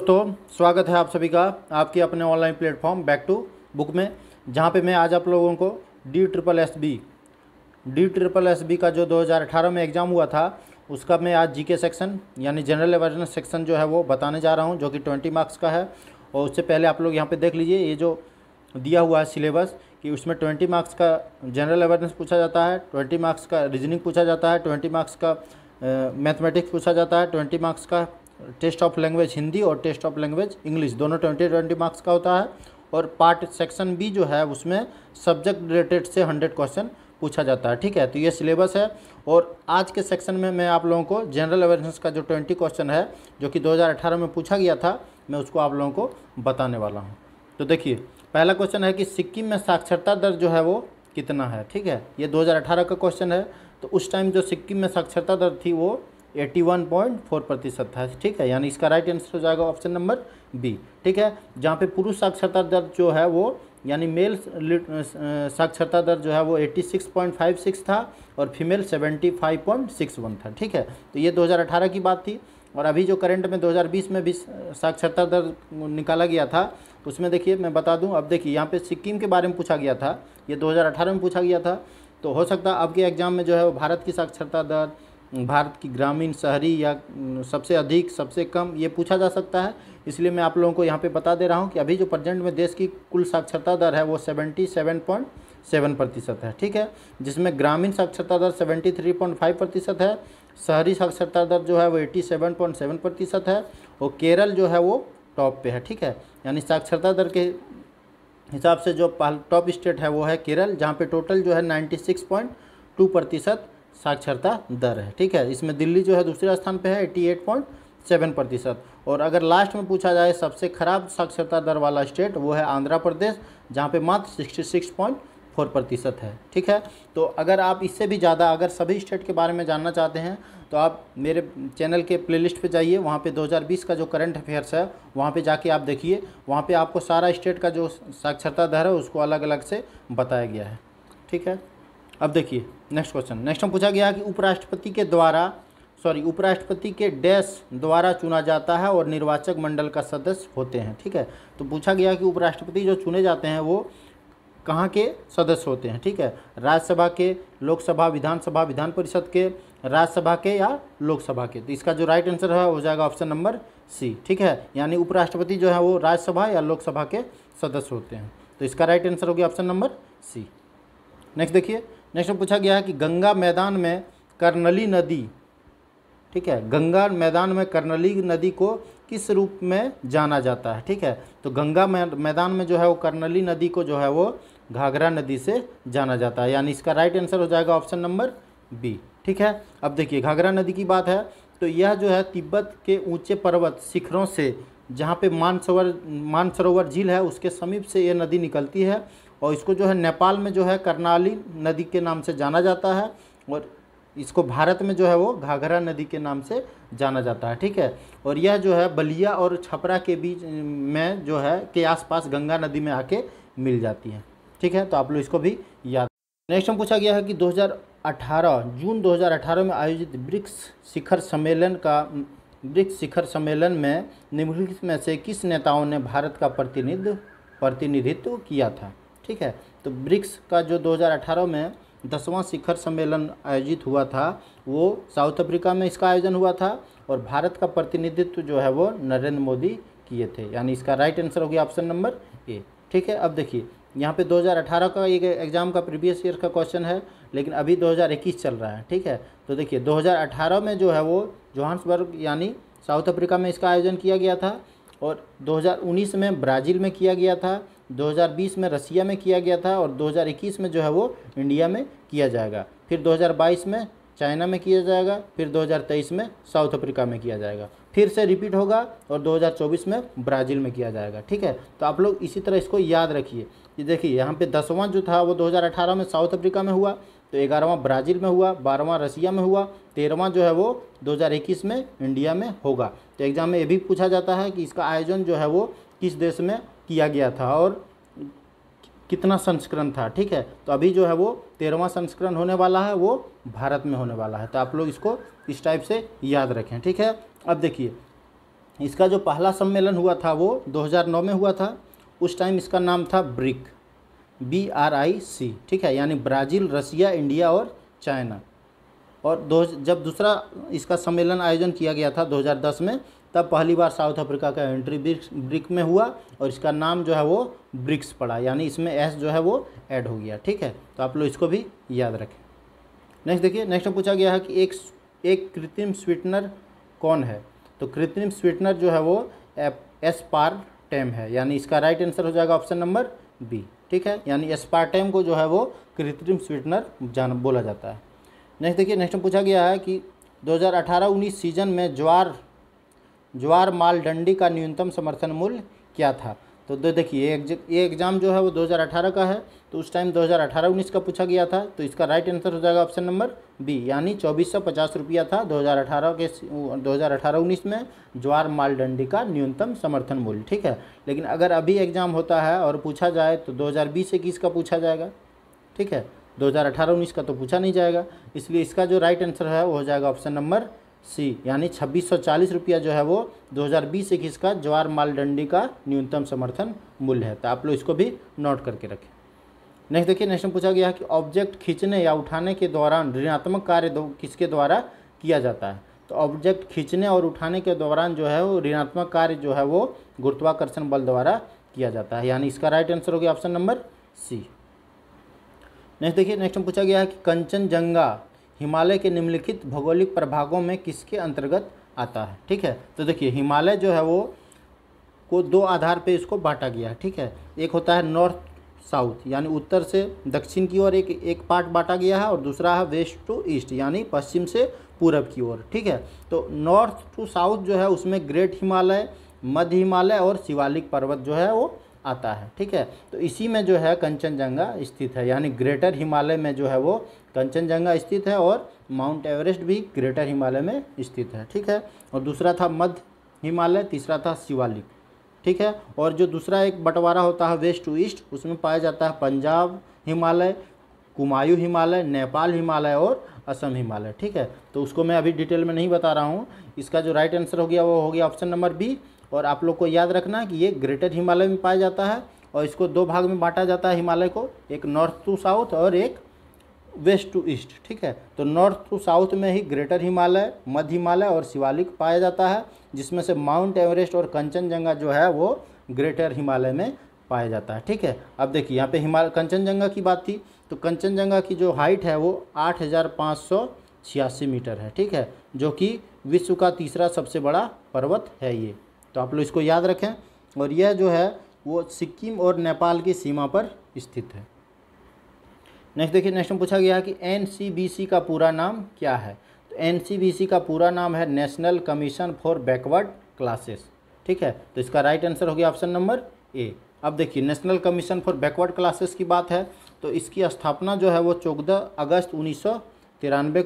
दोस्तों स्वागत है आप सभी का आपके अपने online platform back to book में जहाँ पे मैं आज आप लोगों को D triple S B D triple S B का जो 2018 में एग्ज़ाम हुआ था उसका मैं आज जीके सेक्शन यानी जनरल अवेयरनेस सेक्शन जो है वो बताने जा रहा हूँ जो कि 20 मार्क्स का है और उससे पहले आप लोग यहाँ पर देख लीजिए ये जो दिया हुआ है सिलेबस कि उसमें ट्वेंटी मार्क्स का जनरल अवेयरनेस पूछा जाता है ट्वेंटी मार्क्स का रीजनिंग पूछा जाता है ट्वेंटी मार्क्स का मैथमेटिक्स पूछा जाता है ट्वेंटी मार्क्स का टेस्ट ऑफ लैंग्वेज हिंदी और टेस्ट ऑफ लैंग्वेज इंग्लिश दोनों ट्वेंटी ट्वेंटी मार्क्स का होता है और पार्ट सेक्शन बी जो है उसमें सब्जेक्ट रिलेटेड से हंड्रेड क्वेश्चन पूछा जाता है ठीक है तो ये सिलेबस है और आज के सेक्शन में मैं आप लोगों को जनरल अवेयरनेस का जो ट्वेंटी क्वेश्चन है जो कि 2018 में पूछा गया था मैं उसको आप लोगों को बताने वाला हूँ तो देखिए पहला क्वेश्चन है कि सिक्किम में साक्षरता दर जो है वो कितना है ठीक है ये 2018 का क्वेश्चन है तो उस टाइम जो सिक्किम में साक्षरता दर थी वो एट्टी वन पॉइंट फोर प्रतिशत था ठीक है यानी इसका राइट आंसर हो जाएगा ऑप्शन नंबर बी ठीक है जहाँ पे पुरुष साक्षरता दर जो है वो यानी मेल साक्षरता दर जो है वो 86.56 था और फीमेल 75.61 था ठीक है तो ये 2018 की बात थी और अभी जो करंट में 2020 में भी साक्षरता दर निकाला गया था उसमें देखिए मैं बता दूँ अब देखिए यहाँ पर सिक्किम के बारे में पूछा गया था ये अठारह में पूछा गया था तो हो सकता है अब के एग्ज़ाम में जो है वो भारत की साक्षरता दर भारत की ग्रामीण शहरी या सबसे अधिक सबसे कम ये पूछा जा सकता है इसलिए मैं आप लोगों को यहाँ पे बता दे रहा हूँ कि अभी जो प्रजेंट में देश की कुल साक्षरता दर है वो सेवेंटी सेवन पॉइंट सेवन प्रतिशत है ठीक है जिसमें ग्रामीण साक्षरता दर सेवेंटी थ्री पॉइंट फाइव प्रतिशत है शहरी साक्षरता दर जो है वो एट्टी सेवन पॉइंट सेवन प्रतिशत है और केरल जो है वो टॉप पे है ठीक है यानी साक्षरता दर के हिसाब से जो टॉप स्टेट है वो है केरल जहाँ पर टोटल जो है नाइन्टी सिक्स पॉइंट टू प्रतिशत साक्षरता दर है ठीक है इसमें दिल्ली जो है दूसरे स्थान पे है एट्टी एट पॉइंट सेवन प्रतिशत और अगर लास्ट में पूछा जाए सबसे खराब साक्षरता दर वाला स्टेट वो है आंध्र प्रदेश जहाँ पे मात्र सिक्सटी सिक्स पॉइंट फोर प्रतिशत है ठीक है तो अगर आप इससे भी ज़्यादा अगर सभी स्टेट के बारे में जानना चाहते हैं तो आप मेरे चैनल के प्लेलिस्ट पे जाइए वहाँ पे 2020 का जो करंट अफेयर्स है वहाँ पे जाके आप देखिए वहाँ पे आपको सारा स्टेट का जो साक्षरता दर है उसको अलग अलग से बताया गया है ठीक है अब देखिए नेक्स्ट क्वेश्चन नेक्स्ट हम पूछा गया कि उपराष्ट्रपति के द्वारा सॉरी उपराष्ट्रपति के डैश द्वारा चुना जाता है और निर्वाचक मंडल का सदस्य होते हैं ठीक है तो पूछा गया कि उपराष्ट्रपति जो चुने जाते हैं वो कहाँ के सदस्य होते हैं ठीक है राज्यसभा के लोकसभा विधानसभा विधान परिषद के राज्यसभा के या लोकसभा के तो इसका जो राइट आंसर है हो जाएगा ऑप्शन नंबर सी ठीक है यानी उपराष्ट्रपति जो है वो राज्यसभा या लोकसभा के सदस्य होते हैं तो इसका राइट आंसर हो गया ऑप्शन नंबर सी नेक्स्ट देखिए नेक्स्ट में पूछा गया है कि गंगा मैदान में कर्नली नदी ठीक है गंगा मैदान में कर्नली नदी को किस रूप में जाना जाता है ठीक है तो गंगा मैदान में जो है वो कर्नली नदी को जो है वो घाघरा नदी से जाना जाता है यानी इसका राइट आंसर हो जाएगा ऑप्शन नंबर बी ठीक है अब देखिए घाघरा नदी की बात है तो यह जो है तिब्बत के ऊंचे पर्वत शिखरों से जहाँ पे मानसरोवर मानसरोवर झील है उसके समीप से यह नदी निकलती है और इसको जो है नेपाल में जो है करनाली नदी के नाम से जाना जाता है और इसको भारत में जो है वो घाघरा नदी के नाम से जाना जाता है ठीक है और यह जो है बलिया और छपरा के बीच में जो है के आसपास गंगा नदी में आके मिल जाती है ठीक है तो आप लोग इसको भी याद नेक्स्ट हम पूछा गया है कि 2018 जून 2018 में आयोजित ब्रिक्स शिखर सम्मेलन का ब्रिक्स शिखर सम्मेलन में निम्नलिखित में से किस नेताओं ने भारत का प्रतिनिधि प्रतिनिधित्व किया था ठीक है तो ब्रिक्स का जो 2018 में दसवां शिखर सम्मेलन आयोजित हुआ था वो साउथ अफ्रीका में इसका आयोजन हुआ था और भारत का प्रतिनिधित्व जो है वो नरेंद्र मोदी किए थे यानी इसका राइट आंसर हो गया ऑप्शन नंबर ए ठीक है अब देखिए यहाँ पे 2018 का एक एग्ज़ाम का प्रीवियस ईयर का क्वेश्चन है लेकिन अभी 2021 चल रहा है ठीक है तो देखिए 2018 में जो है वो जोहान्सबर्ग यानी साउथ अफ्रीका में इसका आयोजन किया गया था और 2019 में ब्राज़ील में किया गया था 2020 में रसिया में किया गया था और 2021 में जो है वो इंडिया में किया जाएगा फिर 2022 में चाइना में किया जाएगा फिर 2023 में साउथ अफ्रीका में किया जाएगा फिर से रिपीट होगा और 2024 में ब्राज़ील में किया जाएगा ठीक है तो आप लोग इसी तरह इसको याद रखिए कि देखिए यहाँ पे दसवां जो था वो 2018 में साउथ अफ्रीका में हुआ तो ग्यारहवां ब्राज़ील में हुआ बारहवां रसिया में हुआ तेरहवां जो है वो 2021 में इंडिया में होगा तो एग्ज़ाम में ये भी पूछा जाता है कि इसका आयोजन जो है वो किस देश में किया गया था और कितना संस्करण था ठीक है तो अभी जो है वो तेरहवा संस्करण होने वाला है वो भारत में होने वाला है तो आप लोग इसको इस टाइप से याद रखें ठीक है अब देखिए इसका जो पहला सम्मेलन हुआ था वो 2009 में हुआ था उस टाइम इसका नाम था BRIC B R I C ठीक है यानी ब्राज़ील रसिया इंडिया और चाइना और दो जब दूसरा इसका सम्मेलन आयोजन किया गया था 2010 में तब पहली बार साउथ अफ्रीका का एंट्री ब्रिक्स ब्रिक में हुआ और इसका नाम जो है वो ब्रिक्स पड़ा यानी इसमें एस जो है वो ऐड हो गया ठीक है तो आप लोग इसको भी याद रखें नेक्स्ट देखिए नेक्स्ट में पूछा गया है कि एक एक कृत्रिम स्वीटनर कौन है तो कृत्रिम स्वीटनर जो है वो एस पार टेम है यानी इसका राइट आंसर हो जाएगा ऑप्शन नंबर बी ठीक है यानी एस्पार्टेम को जो है वो कृत्रिम स्वीटनर जान बोला जाता है नेक्स्ट देखिए नेक्स्ट में पूछा गया है कि 2018-19 सीजन में ज्वार ज्वार मालडंडी का न्यूनतम समर्थन मूल्य क्या था तो दो देखिए ये एग्ज़ाम जो है वो 2018 का है तो उस टाइम 2018-19 का पूछा गया था तो इसका राइट आंसर हो जाएगा ऑप्शन नंबर बी यानी चौबीस सौ पचास रुपया था 2018 के 2018-19 में ज्वार मालडंडी का न्यूनतम समर्थन मूल्य ठीक है लेकिन अगर अभी एग्ज़ाम होता है और पूछा जाए तो 2020-21 का पूछा जाएगा ठीक है 2018-19 का तो पूछा नहीं जाएगा इसलिए इसका जो राइट आंसर है वो हो जाएगा ऑप्शन नंबर सी यानी छब्बीस सौ चालीस रुपया जो है वो दो हज़ार बीस इक्कीस का ज्वार मालडंडी का न्यूनतम समर्थन मूल्य है तो आप लोग इसको भी नोट करके रखें नेक्स्ट देखिए नेक्स्ट में पूछा गया है कि ऑब्जेक्ट खींचने या उठाने के दौरान ऋणात्मक कार्य दो किसके द्वारा किया जाता है तो ऑब्जेक्ट खींचने और उठाने के दौरान जो है वो ऋणात्मक कार्य जो है वो गुरुत्वाकर्षण बल द्वारा किया जाता है यानी इसका राइट आंसर हो गया ऑप्शन नंबर सी नेक्स्ट देखिए नेक्स्ट में पूछा गया है कि कंचनजंगा हिमालय के निम्नलिखित भौगोलिक प्रभागों में किसके अंतर्गत आता है ठीक है तो देखिए हिमालय जो है वो को दो आधार पे इसको बांटा गया है ठीक है एक होता है नॉर्थ साउथ यानी उत्तर से दक्षिण की ओर एक एक पार्ट बांटा गया है और दूसरा है वेस्ट टू ईस्ट यानी पश्चिम से पूरब की ओर ठीक है तो नॉर्थ टू साउथ जो है उसमें ग्रेट हिमालय मध्य हिमालय और शिवालिक पर्वत जो है वो आता है ठीक है तो इसी में जो है कंचनजंगा स्थित है यानी ग्रेटर हिमालय में जो है वो कंचनजंगा स्थित है और माउंट एवरेस्ट भी ग्रेटर हिमालय में स्थित है ठीक है और दूसरा था मध्य हिमालय तीसरा था शिवालिक ठीक है और जो दूसरा एक बंटवारा होता है वेस्ट टू ईस्ट उसमें पाया जाता है पंजाब हिमालय कुमायूं हिमालय नेपाल हिमालय और असम हिमालय ठीक है तो उसको मैं अभी डिटेल में नहीं बता रहा हूँ इसका जो राइट आंसर हो गया वो हो गया ऑप्शन नंबर बी और आप लोग को याद रखना कि ये ग्रेटर हिमालय में पाया जाता है और इसको दो भाग में बांटा जाता है हिमालय को एक नॉर्थ टू साउथ और एक वेस्ट टू ईस्ट ठीक है तो नॉर्थ टू साउथ में ही ग्रेटर हिमालय मध्य हिमालय और शिवालिक पाया जाता है जिसमें से माउंट एवरेस्ट और कंचनजंगा जो है वो ग्रेटर हिमालय में पाया जाता है ठीक है अब देखिए यहाँ पे हिमालय कंचनजंगा की बात थी तो कंचनजंगा की जो हाइट है वो आठ मीटर है ठीक है जो कि विश्व का तीसरा सबसे बड़ा पर्वत है ये तो आप लोग इसको याद रखें और यह जो है वो सिक्किम और नेपाल की सीमा पर स्थित है नेक्स्ट देखिए नेक्स्ट में पूछा गया है कि एन का पूरा नाम क्या है तो एन का पूरा नाम है national commission for backward classes ठीक है तो इसका राइट आंसर हो गया ऑप्शन नंबर ए अब देखिए national commission for backward classes की बात है तो इसकी स्थापना जो है वो चौदह अगस्त उन्नीस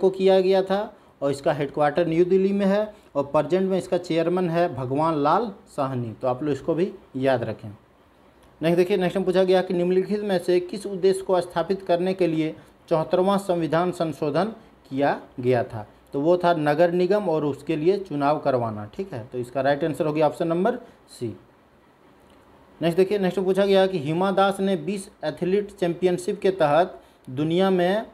को किया गया था और इसका हेडक्वार्टर न्यू दिल्ली में है और प्रजेंट में इसका चेयरमैन है भगवान लाल साहनी तो आप लोग इसको भी याद रखें नेक्स्ट देखिए नेक्स्ट में पूछा गया कि निम्नलिखित में से किस उद्देश्य को स्थापित करने के लिए चौहत्तरवां संविधान संशोधन किया गया था तो वो था नगर निगम और उसके लिए चुनाव करवाना ठीक है तो इसका राइट आंसर होगी ऑप्शन नंबर सी नेक्स्ट देखिए नेक्स्ट पूछा गया कि हिमा दास ने 20 एथलीट चैंपियनशिप के तहत दुनिया में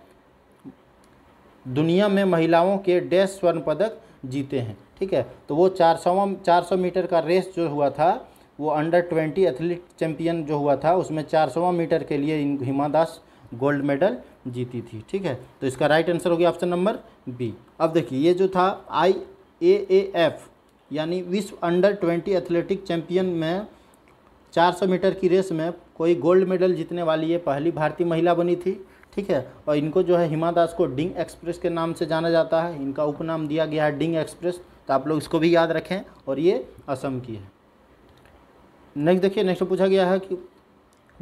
दुनिया में महिलाओं के डैश स्वर्ण पदक जीते हैं ठीक है तो वो चार चार सौ मीटर का रेस जो हुआ था वो अंडर ट्वेंटी एथलीट चैम्पियन जो हुआ था उसमें चार सौवा मीटर के लिए हिमा दास गोल्ड मेडल जीती थी ठीक है तो इसका राइट आंसर हो गया ऑप्शन नंबर बी अब देखिए ये जो था आई ए ए एफ यानी विश्व अंडर ट्वेंटी एथलेटिक चैम्पियन में 400 मीटर की रेस में कोई गोल्ड मेडल जीतने वाली ये पहली भारतीय महिला बनी थी ठीक है और इनको जो है हिमा दास को डिंग एक्सप्रेस के नाम से जाना जाता है इनका उपनाम दिया गया है डिंग एक्सप्रेस तो आप लोग इसको भी याद रखें और ये असम की है नेक्स्ट देखिए नेक्स्ट पूछा गया है कि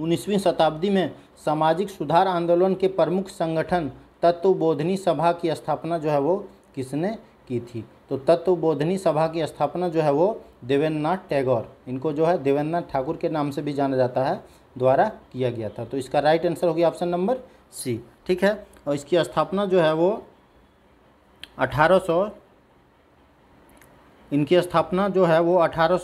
उन्नीसवीं शताब्दी में सामाजिक सुधार आंदोलन के प्रमुख संगठन तत्वबोधनी सभा की स्थापना जो है वो किसने की थी तो तत्वबोधनी सभा की स्थापना जो है वो देवेंद्रनाथ टैगोर इनको जो है देवेंद्रनाथ ठाकुर के नाम से भी जाना जाता है द्वारा किया गया था तो इसका राइट आंसर हो गया ऑप्शन नंबर सी ठीक है और इसकी स्थापना जो है वो 1800 इनकी स्थापना जो है वो अठारह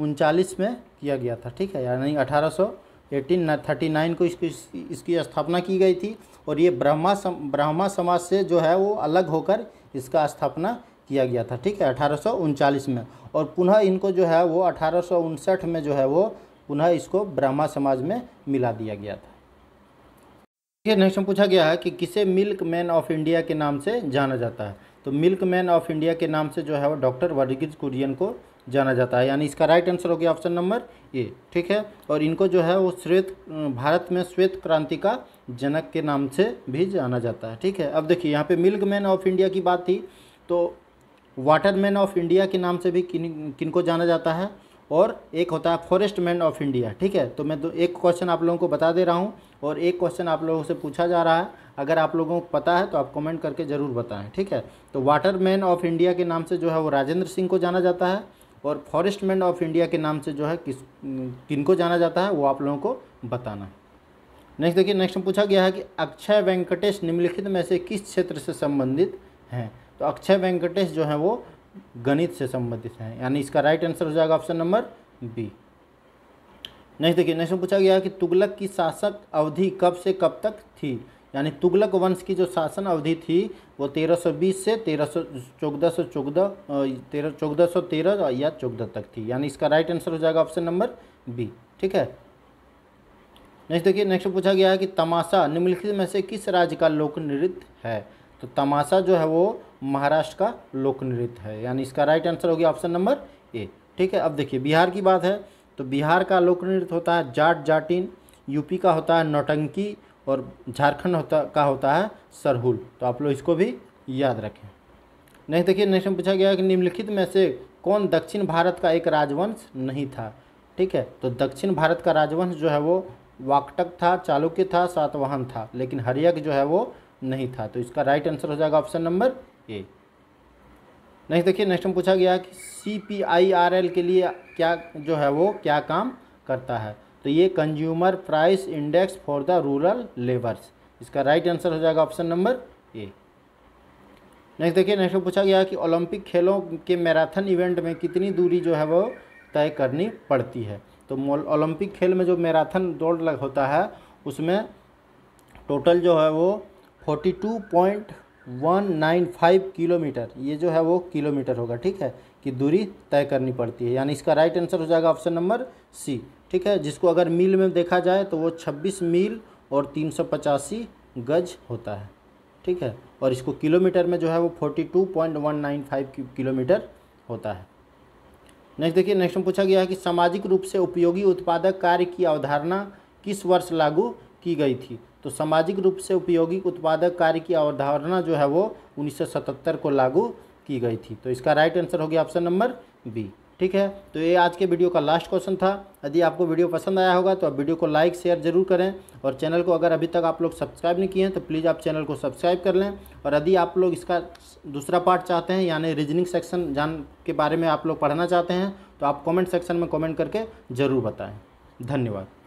उनचालीस में किया गया था ठीक है यानी अठारह सौ एटीन थर्टी नाइन को इसकी इसकी स्थापना की गई थी और ये ब्रह्मा सम, ब्रह्मा समाज से जो है वो अलग होकर इसका स्थापना किया गया था ठीक है अठारह में और पुनः इनको जो है वो अठारह में जो है वो पुनः इसको ब्रह्मा समाज में मिला दिया गया था ठीक है नेक्स्ट में पूछा गया है कि किसे मिल्क मैन ऑफ इंडिया के नाम से जाना जाता है तो मिल्क मैन ऑफ इंडिया के नाम से जो है वो डॉक्टर वर्गीज कुरियन को जाना जाता है यानी इसका राइट आंसर हो गया ऑप्शन नंबर ए ठीक है और इनको जो है वो श्वेत भारत में श्वेत क्रांति का जनक के नाम से भी जाना जाता है ठीक है अब देखिए यहाँ पे मिल्क मैन ऑफ इंडिया की बात थी तो वाटर मैन ऑफ इंडिया के नाम से भी किन को जाना जाता है और एक होता है फॉरेस्ट मैन ऑफ इंडिया ठीक है तो मैं दो एक क्वेश्चन आप लोगों को बता दे रहा हूँ और एक क्वेश्चन आप लोगों से पूछा जा रहा है अगर आप लोगों को पता है तो आप कमेंट करके ज़रूर बताएं ठीक है तो वाटर मैन ऑफ इंडिया के नाम से जो है वो राजेंद्र सिंह को जाना जाता है और फॉरेस्ट मैन ऑफ इंडिया के नाम से जो है किस किन को जाना जाता है वो आप लोगों को बताना है नेक्स्ट देखिए नेक्स्ट में पूछा गया है कि अक्षय वेंकटेश निम्नलिखित में से किस क्षेत्र से संबंधित हैं तो अक्षय वेंकटेश जो है वो गणित से संबंधित हैं यानी इसका राइट आंसर हो जाएगा ऑप्शन नंबर बी नेक्स्ट देखिए नेक्स्ट में पूछा गया है कि तुगलक की शासक अवधि कब से कब तक थी यानी तुगलक वंश की जो शासन अवधि थी वो 1320 से तेरह सौ चौदह सौ चौदह चौदह सौ तेरह या चौदह तक थी यानी इसका राइट आंसर हो जाएगा ऑप्शन नंबर बी ठीक है नेक्स्ट देखिए नेक्स्ट पूछा गया है कि तमाशा निम्नलिखित में से किस राज्य का लोक नृत्य है तो तमाशा जो है वो महाराष्ट्र का लोक नृत्य है यानी इसका राइट आंसर हो गया ऑप्शन नंबर ए ठीक है अब देखिए बिहार की बात है तो बिहार का लोक नृत्य होता है जाट जाटिन यूपी का होता है नौटंकी और झारखंड होता का होता है सरहुल तो आप लोग इसको भी याद रखें नहीं देखिए नेक्स्ट में पूछा गया है कि निम्नलिखित में से कौन दक्षिण भारत का एक राजवंश नहीं था ठीक है तो दक्षिण भारत का राजवंश जो है वो वाकटक था चालुक्य था सातवाहन था लेकिन हरियक जो है वो नहीं था तो इसका राइट आंसर हो जाएगा ऑप्शन नंबर ए नेक्स्ट देखिए नेक्स्ट में पूछा गया कि C P I R L के लिए क्या जो है वो क्या काम करता है तो ये consumer price index for the rural labours इसका राइट आंसर हो जाएगा ऑप्शन नंबर ए नेक्स्ट देखिए नेक्स्ट पूछा गया कि ओलंपिक खेलों के मैराथन इवेंट में कितनी दूरी जो है वो तय करनी पड़ती है तो ओलंपिक खेल में जो मैराथन दौड़ लग होता है उसमें टोटल जो है वो forty two point one nine five kilometre ये जो है वो किलोमीटर होगा ठीक है की दूरी तय करनी पड़ती है यानी इसका राइट आंसर हो जाएगा ऑप्शन नंबर सी ठीक है जिसको अगर मील में देखा जाए तो वो छब्बीस मील और तीन सौ पचासी गज होता है ठीक है और इसको किलोमीटर में जो है वो forty two point one nine five kilometre होता है नेक्स्ट देखिए नेक्स्ट में पूछा गया है कि सामाजिक रूप से उपयोगी उत्पादक कार्य की अवधारणा किस वर्ष लागू की गई थी तो सामाजिक रूप से उपयोगी उत्पादक कार्य की अवधारणा जो है वो 1977 को लागू की गई थी तो इसका राइट आंसर हो गया ऑप्शन नंबर बी ठीक है तो ये आज के वीडियो का लास्ट क्वेश्चन था यदि आपको वीडियो पसंद आया होगा तो आप वीडियो को लाइक शेयर जरूर करें और चैनल को अगर अभी तक आप लोग सब्सक्राइब नहीं किए हैं तो प्लीज़ आप चैनल को सब्सक्राइब कर लें और यदि आप लोग इसका दूसरा पार्ट चाहते हैं यानी रीजनिंग सेक्शन जान के बारे में आप लोग पढ़ना चाहते हैं तो आप कॉमेंट सेक्शन में कॉमेंट करके ज़रूर बताएँ धन्यवाद